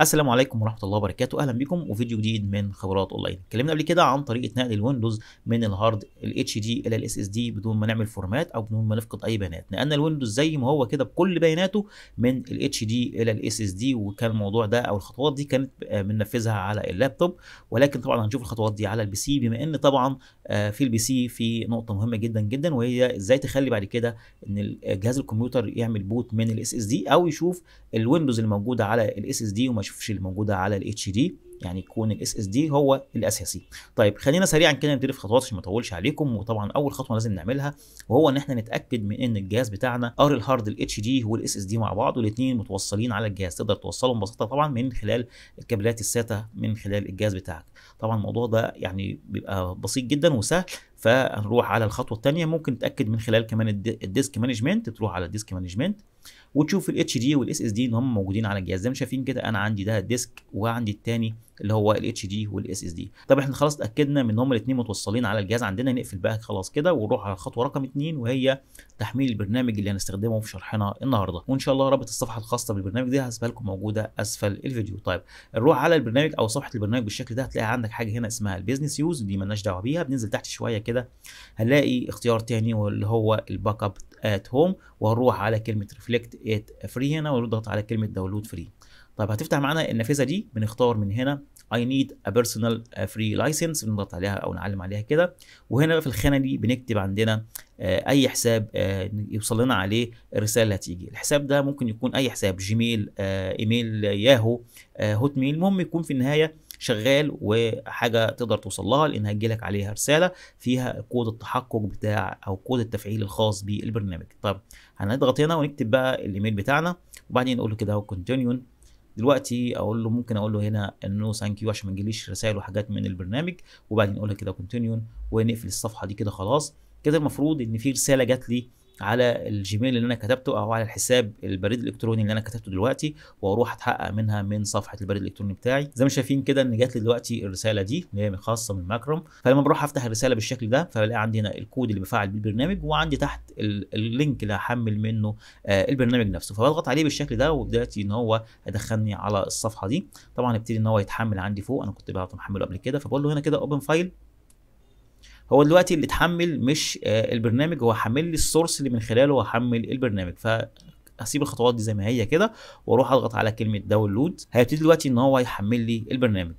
السلام عليكم ورحمه الله وبركاته اهلا بكم وفيديو جديد من خبرات اونلاين اتكلمنا قبل كده عن طريقه نقل الويندوز من الهارد الاتش دي الى الاس اس دي بدون ما نعمل فورمات او بدون ما نفقد اي بيانات نقلنا الويندوز زي ما هو كده بكل بياناته من الاتش دي الى الاس اس دي وكان الموضوع ده او الخطوات دي كانت آه، بننفذها على اللابتوب ولكن طبعا هنشوف الخطوات دي على البي سي بما ان طبعا آه، في البي سي في نقطه مهمه جدا جدا وهي ازاي تخلي بعد كده ان آه، جهاز الكمبيوتر يعمل بوت من الاس اس دي او يشوف الويندوز الموجوده على الاس اس دي اللي موجوده على الاتش دي يعني يكون الاس اس دي هو الاساسي طيب خلينا سريعا كده نبتدي في خطوات عشان ما اطولش عليكم وطبعا اول خطوه لازم نعملها وهو ان احنا نتاكد من ان الجهاز بتاعنا ار الهارد الاتش دي والاس اس دي مع بعض والاثنين متوصلين على الجهاز تقدر توصلهم ببساطه طبعا من خلال الكابلات الساتا من خلال الجهاز بتاعك طبعا الموضوع ده يعني بيبقى بسيط جدا وسهل فهنروح على الخطوه الثانيه ممكن تاكد من خلال كمان الديسك مانجمنت تروح على الديسك مانجمنت وتشوف الاتش دي والاس اس دي ان هم موجودين على الجهاز زي ما شايفين كده انا عندي ده الديسك وعندي الثاني اللي هو الاتش دي والاس اس دي طب احنا خلاص اتاكدنا من ان هما الاثنين متوصلين على الجهاز عندنا نقفل بقى خلاص كده ونروح على الخطوه رقم اثنين وهي تحميل البرنامج اللي هنستخدمه في شرحنا النهارده وان شاء الله رابط الصفحه الخاصه بالبرنامج دي هسيبها لكم موجوده اسفل الفيديو طيب نروح على البرنامج او صفحه البرنامج بالشكل ده هتلاقي عندك حاجه هنا اسمها البيزنس يوز دي مالناش دعوه بيها بننزل تحت شويه كده هنلاقي اختيار ثاني واللي هو الباك اب ات هوم وهنروح على كلمه ريفلكت ات فري هنا ونضغط على كلمه داونلود فري طيب هتفتح معانا النافذه دي بنختار من هنا اي نيد ا بيرسونال فري لايسنس بنضغط عليها او نعلم عليها كده وهنا بقى في الخانه دي بنكتب عندنا آه، اي حساب آه، يوصل لنا عليه الرساله اللي هتيجي الحساب ده ممكن يكون اي حساب جيميل آه، ايميل ياهو هوت ميل المهم يكون في النهايه شغال وحاجه تقدر توصل لها لان هتجي لك عليها رساله فيها كود التحقق بتاع او كود التفعيل الخاص بالبرنامج طب هنضغط هنا ونكتب بقى الايميل بتاعنا وبعدين نقول له كده اهو كونتينيو دلوقتي اقول له ممكن اقول له هنا انه ثانك يو عشان ما تجيليش رسائل وحاجات من البرنامج وبعدين اقول كده كونتينيو ونقفل الصفحه دي كده خلاص كده المفروض ان في رساله جات لي على الجيميل اللي انا كتبته او على الحساب البريد الالكتروني اللي انا كتبته دلوقتي واروح اتحقق منها من صفحه البريد الالكتروني بتاعي زي ما شايفين كده ان جات لي دلوقتي الرساله دي اللي هي خاصه من ماكروم فلما بروح افتح الرساله بالشكل ده فبلاقي عندي هنا الكود اللي بفعل بيه البرنامج وعندي تحت اللينك اللي هحمل منه آه، البرنامج نفسه فبضغط عليه بالشكل ده وبدات ان هو هيدخلني على الصفحه دي طبعا ابتدي ان هو يتحمل عندي فوق انا كنت محمله قبل كده فبقول له هنا كده اوبن فايل هو دلوقتي اللي اتحمل مش آه، البرنامج هو حمل لي السورس اللي من خلاله هحمل البرنامج ف هسيب الخطوات دي زي ما هي كده واروح اضغط على كلمه داونلود هيبتدي دلوقتي ان هو يحمل لي البرنامج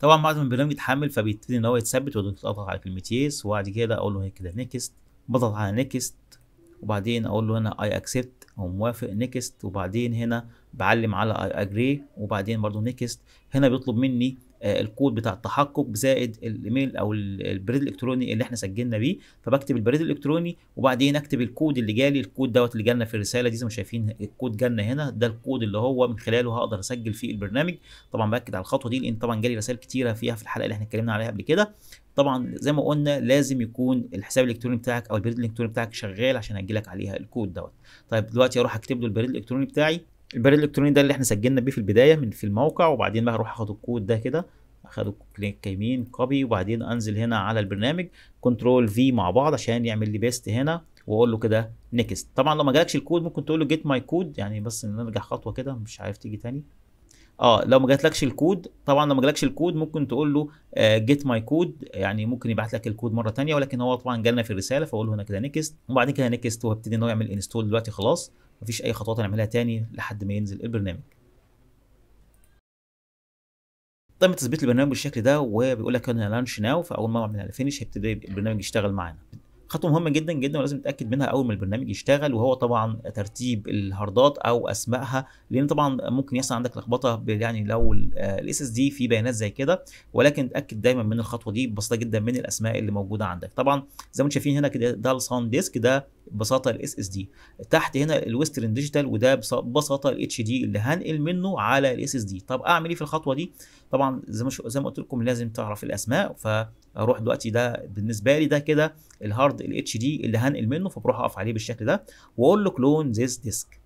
طبعا بعد ما البرنامج يتحمل فبيبتدي ان هو يتثبت واضغط على كلمه يس وبعد كده اقول له هيك كده نيكست بضغط على نيكست وبعدين اقول له هنا اي اكسبت او موافق نيكست وبعدين هنا بعلم على اجري وبعدين برضو نيكست هنا بيطلب مني آه، الكود بتاع التحقق زائد الايميل او البريد الالكتروني اللي احنا سجلنا بيه فبكتب البريد الالكتروني وبعدين اكتب الكود اللي جالي الكود دوت اللي جالنا في الرساله دي زي ما شايفين الكود جالنا هنا ده الكود اللي هو من خلاله هقدر اسجل فيه البرنامج طبعا باكد على الخطوه دي لان طبعا جالي رسائل كتيره فيها في الحلقه اللي احنا اتكلمنا عليها قبل كده طبعا زي ما قلنا لازم يكون الحساب الالكتروني بتاعك او البريد الالكتروني بتاعك شغال عشان هيجي لك عليها الكود دوت طيب دلوقتي اروح اكتب له البريد الالكتروني بتاعي البريد الالكتروني ده اللي احنا سجلنا بيه في البدايه من في الموقع وبعدين بقى اروح اخد الكود ده كده اخد كليك يمين كوبي وبعدين انزل هنا على البرنامج كنترول في مع بعض عشان يعمل لي بيست هنا واقول له كده نيكست طبعا لو ما جالكش الكود ممكن تقول له جيت ماي كود يعني بس نرجع خطوه كده مش عارف تيجي تاني اه لو ما جاتلكش الكود طبعا لو ما جالكش الكود ممكن تقول له جيت ماي كود يعني ممكن يبعت لك الكود مره ثانيه ولكن هو طبعا جالنا في الرساله فاقول له هنا كده نيكست وبعد كده نيكست وابتدي ان هو يعمل انستول دلوقتي خلاص مفيش اي خطوات هنعملها تاني لحد ما ينزل البرنامج تم تثبيت البرنامج بالشكل ده وبيقول لك انا لانش ناو فاول ما اعمل على فينش هيبتدي البرنامج يشتغل معانا خطوه مهمه جدا جدا ولازم نتاكد منها اول ما البرنامج يشتغل وهو طبعا ترتيب الهاردات او اسمائها لان طبعا ممكن يحصل عندك لخبطه يعني لو الاس اس دي في بيانات زي كده ولكن اتاكد دايما من الخطوه دي بسيطه جدا من الاسماء اللي موجوده عندك طبعا زي ما انتم شايفين هنا كده ده الصان ديسك ده ببساطه الاس اس دي تحت هنا الويسترن ديجيتال وده ببساطه الاتش دي اللي هنقل منه على الاس اس دي طب اعمل ايه في الخطوه دي طبعا زي ما زي ما قلت لكم لازم تعرف الاسماء فاروح دلوقتي ده بالنسبه لي ده كده الهارد الاتش دي اللي هنقل منه فبروح اقف عليه بالشكل ده واقول له كلون ذيس ديسك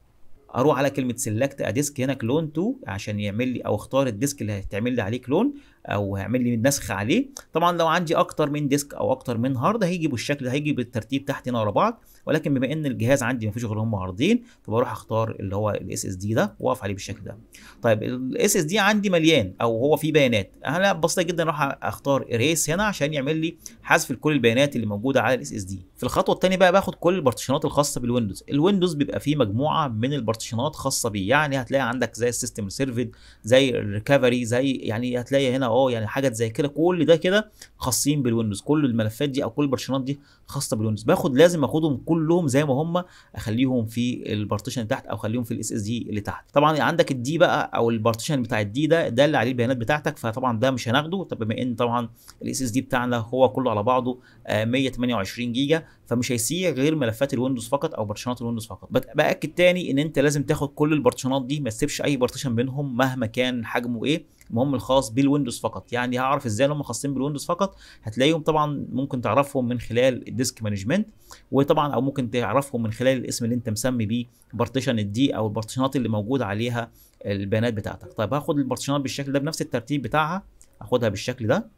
اروح على كلمه سيلكت اديسك هنا كلون تو عشان يعمل لي او اختار الديسك اللي هيتعمل لي عليه كلون او هيعمل لي نسخ عليه طبعا لو عندي اكتر من ديسك او اكتر من هارد هيجي بالشكل ده هيجي بالترتيب تحت هنا ورا بعض ولكن بما ان الجهاز عندي ما فيش غير هم هاردين فبروح اختار اللي هو الاس اس دي ده واقف عليه بالشكل ده طيب الاس اس دي عندي مليان او هو فيه بيانات انا بسيطه جدا اروح اختار اريس هنا عشان يعمل لي حذف لكل البيانات اللي موجوده على الاس اس دي في الخطوه الثانيه بقى باخد كل البارتيشنات الخاصه بالويندوز الويندوز بيبقى فيه مجموعه من البارتيشنات اوبشنات خاصه بيه يعني هتلاقي عندك زي السيستم سيرفيد زي الريكفري زي يعني هتلاقي هنا اهو يعني حاجات زي كده كل ده كده خاصين بالويندوز كل الملفات دي او كل البارتيشنات دي خاصه بالويندوز باخد لازم اخدهم كلهم زي ما هم اخليهم في البارتيشن اللي تحت او اخليهم في الاس اس دي اللي تحت طبعا عندك الدي بقى او البارتيشن بتاع الدي ده ده اللي عليه البيانات بتاعتك فطبعا ده مش هناخده طب بما ان طبعا الاس اس دي بتاعنا هو كله على بعضه 128 آه، جيجا فمش هيسيع غير ملفات الويندوز فقط او بارتيشنات الويندوز فقط باكد تاني ان انت لازم تاخد كل البارتيشنات دي ما تسيبش اي بارتيشن منهم مهما كان حجمه ايه المهم الخاص بالويندوز فقط يعني هعرف ازاي هم خاصين بالويندوز فقط هتلاقيهم طبعا ممكن تعرفهم من خلال الديسك مانجمنت وطبعا او ممكن تعرفهم من خلال الاسم اللي انت مسمي بيه بارتيشن الدي او البارتيشنات اللي موجود عليها البيانات بتاعتك طيب هاخد البارتيشنات بالشكل ده بنفس الترتيب بتاعها هاخدها بالشكل ده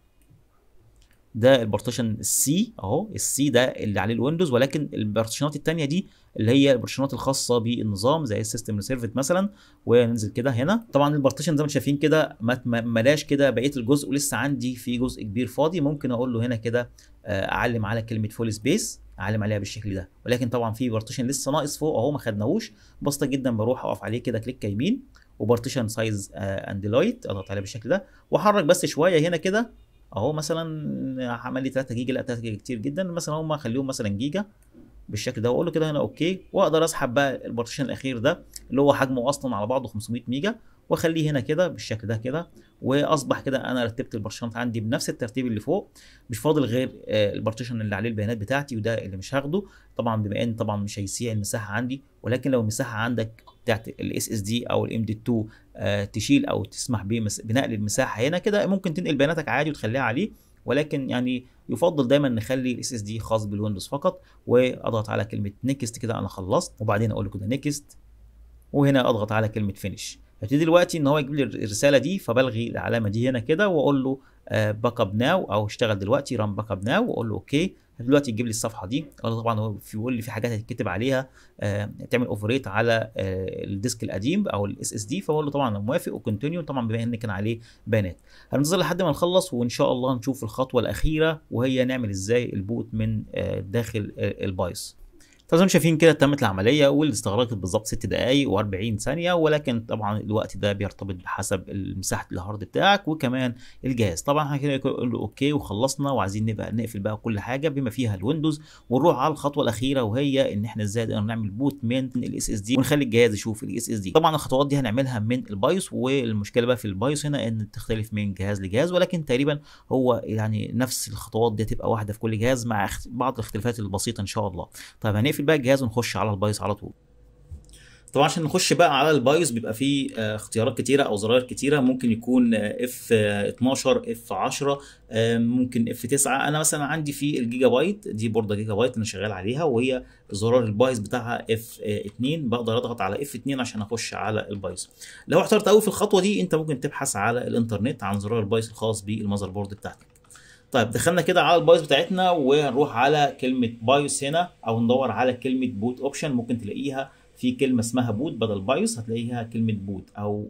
ده البارتيشن السي اهو السي ده اللي عليه الويندوز ولكن البارتيشنات الثانيه دي اللي هي البارتيشنات الخاصه بالنظام زي السيستم ريسيرفت مثلا وننزل كده هنا طبعا البارتيشن زي ما انتم شايفين كده ملاش كده بقيه الجزء ولسه عندي في جزء كبير فاضي ممكن اقول له هنا كده آه، اعلم على كلمه فول سبيس اعلم عليها بالشكل ده ولكن طبعا في بارتيشن لسه ناقص فوق اهو ما خدناهوش بسيطه جدا بروح اقف عليه كده كليك يمين وبارتيشن سايز اند لايت اضغط عليه بالشكل ده واحرك بس شويه هنا كده اهو مثلا عمل لي 3 جيجا لا 3 جيجا كتير جدا مثلا هم خليهم مثلا جيجا بالشكل ده واقول له كده هنا اوكي واقدر اسحب بقى البارتيشن الاخير ده اللي هو حجمه اصلا على بعضه 500 ميجا واخليه هنا كده بالشكل ده كده واصبح كده انا رتبت البارتيشنات عندي بنفس الترتيب اللي فوق مش فاضل غير آه، البارتيشن اللي عليه البيانات بتاعتي وده اللي مش هاخده طبعا بما ان طبعا مش هيسيع المساحه عندي ولكن لو المساحه عندك بتاعت الاس اس دي او الام دي 2 تشيل او تسمح بنقل المساحه هنا كده ممكن تنقل بياناتك عادي وتخليها عليه ولكن يعني يفضل دايما نخلي الاس اس دي خاص بالويندوز فقط واضغط على كلمه نيكست كده انا خلصت وبعدين اقول له كده نيكست وهنا اضغط على كلمه فينش هبتدي دلوقتي ان هو يجيب لي الرساله دي فبلغي العلامه دي هنا كده واقول له باك اب ناو او اشتغل دلوقتي ران باك اب ناو واقول له اوكي okay. دلوقتي تجيب لي الصفحه دي انا طبعا هو بيقول لي في حاجات هتتكتب عليها آه تعمل اوفريت على آه الديسك القديم او الاس اس دي فبقول له طبعا انا موافق وكونتينيو طبعا بما ان كان عليه بيانات هننتظر لحد ما نخلص وان شاء الله نشوف الخطوه الاخيره وهي نعمل ازاي البوت من آه داخل آه، البايس طبعا شايفين كده تمت العمليه واللي استغرقت بالظبط 6 دقائق و40 ثانيه ولكن طبعا الوقت ده بيرتبط بحسب مساحه الهارد بتاعك وكمان الجهاز طبعا احنا كده نقول له اوكي وخلصنا وعايزين نبقى نقفل بقى كل حاجه بما فيها الويندوز ونروح على الخطوه الاخيره وهي ان احنا ازاي نقدر نعمل بوت من الاس اس دي ونخلي الجهاز يشوف الاس اس دي طبعا الخطوات دي هنعملها من البايوس والمشكله بقى في البايوس هنا ان تختلف من جهاز لجهاز ولكن تقريبا هو يعني نفس الخطوات دي تبقى واحده في كل جهاز مع بعض الاختلافات البسيطه ان شاء الله طب هنقفل نقفل بقى الجهاز ونخش على البايظ على طول طبعا عشان نخش بقى على البايظ بيبقى فيه آه، اختيارات كتيره او زراير كتيره ممكن يكون اف 12 اف 10 ممكن اف 9 انا مثلا عندي في الجيجا بايت دي بورده جيجا بايت انا شغال عليها وهي زرار البايظ بتاعها اف آه، 2 بقدر اضغط على اف 2 عشان اخش على البايظ لو احترت قوي في الخطوه دي انت ممكن تبحث على الانترنت عن زرار البايظ الخاص بالمذر بورد بتاعتك طيب دخلنا كده على البايوس بتاعتنا ونروح على كلمه بايوس هنا او ندور على كلمه بوت اوبشن ممكن تلاقيها في كلمه اسمها بوت بدل بايوس هتلاقيها كلمه بوت او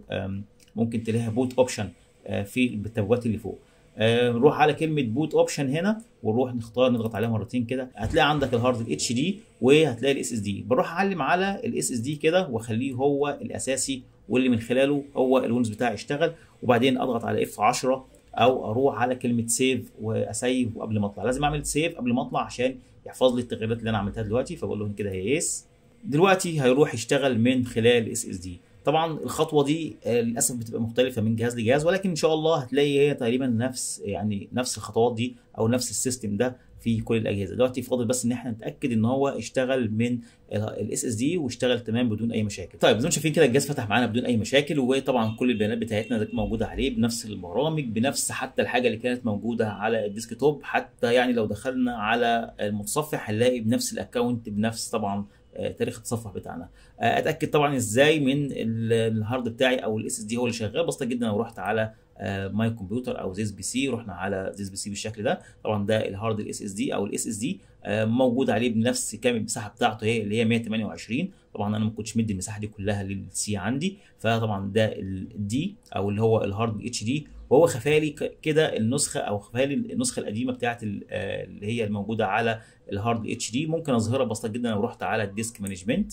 ممكن تلاقيها بوت اوبشن آه، في التابوات اللي فوق آه، نروح على كلمه بوت اوبشن هنا ونروح نختار نضغط عليها مرتين كده هتلاقي عندك الهارد الاتش دي وهتلاقي الاس اس دي بروح اعلم على الاس اس دي كده واخليه هو الاساسي واللي من خلاله هو الويندوز بتاعي يشتغل وبعدين اضغط على اف 10 او اروح على كلمه سيف واسيف قبل ما اطلع لازم اعمل سيف قبل ما اطلع عشان يحفظ لي التغييرات اللي انا عملتها دلوقتي فبقول له كده هي يس دلوقتي هيروح يشتغل من خلال اس اس دي طبعا الخطوه دي آه، للاسف بتبقى مختلفه من جهاز لجهاز ولكن ان شاء الله هتلاقي هي تقريبا نفس يعني نفس الخطوات دي او نفس السيستم ده في كل الاجهزه دلوقتي فاضل بس ان احنا نتاكد ان هو اشتغل من الاس اس دي واشتغل تمام بدون اي مشاكل طيب زي ما شايفين كده الجهاز فتح معانا بدون اي مشاكل وطبعا كل البيانات بتاعتنا موجوده عليه بنفس البرامج بنفس حتى الحاجه اللي كانت موجوده على الديسك توب حتى يعني لو دخلنا على المتصفح هنلاقي بنفس الاكونت بنفس طبعا آه، تاريخ التصفح بتاعنا آه، اتاكد طبعا ازاي من الهارد بتاعي او الاس اس دي هو اللي شغال بسيطه جدا لو رحت على آه، ماي كمبيوتر او زيز بي سي رحنا على زيز بي سي بالشكل ده طبعا ده الهارد الاس اس دي او الاس اس دي آه، موجود عليه بنفس كام المساحه بتاعته هي اللي هي 128 طبعا انا ما كنتش مدي المساحه دي كلها للسي عندي فطبعا ده الدي او اللي هو الهارد اتش دي وهو خفالي كده النسخه او خفالي النسخه القديمه بتاعت آه، اللي هي الموجوده على الهارد اتش دي ممكن اظهرها بسيطه جدا لو رحت على الديسك مانجمنت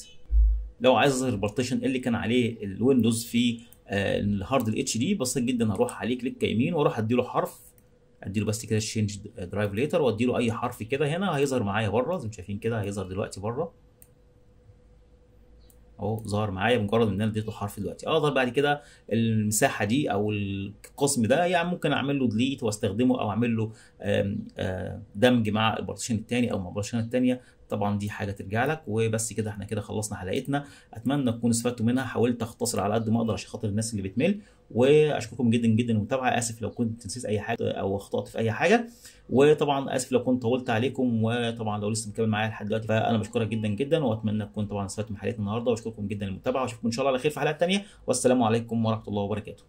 لو عايز اظهر البارتيشن اللي كان عليه الويندوز في الهارد الاتش دي بسيط جدا هروح عليه كليك يمين واروح ادي له حرف ادي له بس كده تشينج درايف ليتر وادي له اي حرف كده هنا هيظهر معايا بره زي ما شايفين كده هيظهر دلوقتي بره اهو ظهر معايا مجرد ان انا اديته حرف دلوقتي اقدر آه، بعد كده المساحه دي او القسم ده يعني ممكن اعمل له ديليت واستخدمه او اعمل له آه، دمج مع البارتيشن الثاني او مع البارتيشن الثانيه طبعا دي حاجه ترجع لك وبس كده احنا كده خلصنا حلقتنا اتمنى تكونوا استفدتوا منها حاولت اختصر على قد ما اقدر عشان خاطر الناس اللي بتمل واشكركم جدا جدا للمتابعه اسف لو كنت نسيت اي حاجه او اخطات في اي حاجه وطبعا اسف لو كنت طولت عليكم وطبعا لو لسه مكمل معايا لحد دلوقتي فانا بشكرك جدا جدا واتمنى تكون طبعا استفدت من حلقه النهارده واشكركم جدا للمتابعه واشوفكم ان شاء الله على خير في حلقه ثانيه والسلام عليكم ورحمه الله وبركاته